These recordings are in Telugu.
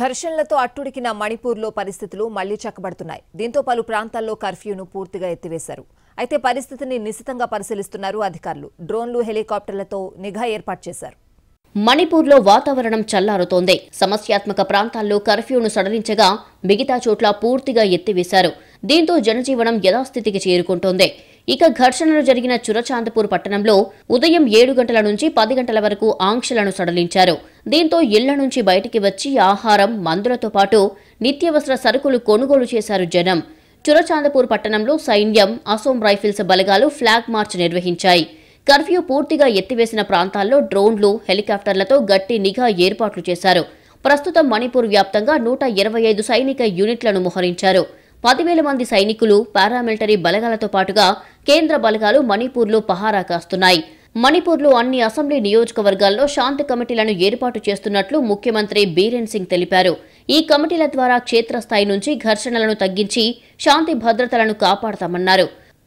ఘర్షణలతో అట్టుడికిన మణిపూర్లో పరిస్థితులు మళ్లీ చక్కబడుతున్నాయి దీంతో పలు ప్రాంతాల్లో కర్ఫ్యూను పూర్తిగా ఎత్తివేశారు అయితే పరిస్థితిని నిశితంగా పరిశీలిస్తున్నారు అధికారులు డ్రోన్లు హెలికాప్టర్లతో నిఘా ఏర్పాటు చేశారు మణిపూర్లో వాతావరణం చల్లారుతోంది సమస్యాత్మక ప్రాంతాల్లో కర్ఫ్యూను సడలించగా మిగతా చోట్ల పూర్తిగా ఎత్తివేశారు దీంతో జనజీవనం యథాస్థితికి చేరుకుంటోంది ఇక ఘర్షణలు జరిగిన చురచాందపూర్ పట్టణంలో ఉదయం ఏడు గంటల నుంచి పది గంటల వరకు ఆంక్షలను సడలించారు దీంతో ఇళ్ల నుంచి బయటికి వచ్చి ఆహారం మందులతో పాటు నిత్యవసర సరుకులు కొనుగోలు చేశారు జనం చురచాందపూర్ పట్టణంలో సైన్యం అసోం రైఫిల్స్ బలగాలు ఫ్లాగ్ మార్చ్ నిర్వహించాయి కర్ఫ్యూ పూర్తిగా ఎత్తివేసిన ప్రాంతాల్లో డ్రోన్లు హెలికాప్టర్లతో గట్టి నిఘా ఏర్పాట్లు చేశారు ప్రస్తుతం మణిపూర్ వ్యాప్తంగా నూట ఇరవై ఐదు సైనిక యూనిట్లను మోహరించారు పదివేల మంది సైనికులు పారామిలిటరీ బలగాలతో పాటుగా కేంద్ర బలగాలు మణిపూర్లో పహారా కాస్తున్నాయి మణిపూర్లో అన్ని అసెంబ్లీ నియోజకవర్గాల్లో శాంతి కమిటీలను ఏర్పాటు చేస్తున్నట్లు ముఖ్యమంత్రి బీరేన్ సింగ్ తెలిపారు ఈ కమిటీల ద్వారా క్షేత్రస్థాయి నుంచి ఘర్షణలను తగ్గించి శాంతి భద్రతలను కాపాడతామన్నారు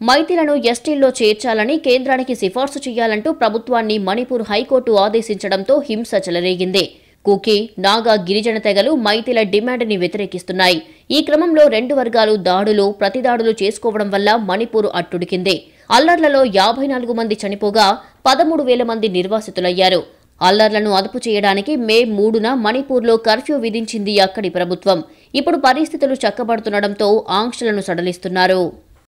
మైతిలను ఎస్టీల్లో చేర్చాలని కేంద్రానికి సిఫార్సు చేయాలంటూ ప్రభుత్వాన్ని మణిపూర్ హైకోర్టు ఆదేశించడంతో హింస చెలరేగింది కుకి నాగా గిరిజన తెగలు మైతీల డిమాండ్ని వ్యతిరేకిస్తున్నాయి ఈ క్రమంలో రెండు వర్గాలు దాడులు ప్రతిదాడులు చేసుకోవడం వల్ల మణిపూర్ అట్టుడికింది అల్లర్లలో యాభై నాలుగు మంది చనిపోగా పదమూడు వేల మంది నిర్వాసితులయ్యారు అల్లర్లను అదుపు చేయడానికి మే మూడున మణిపూర్లో కర్ఫ్యూ విధించింది అక్కడి ప్రభుత్వం ఇప్పుడు పరిస్థితులు చక్కబడుతుండటంతో ఆంక్షలను సడలిస్తున్నారు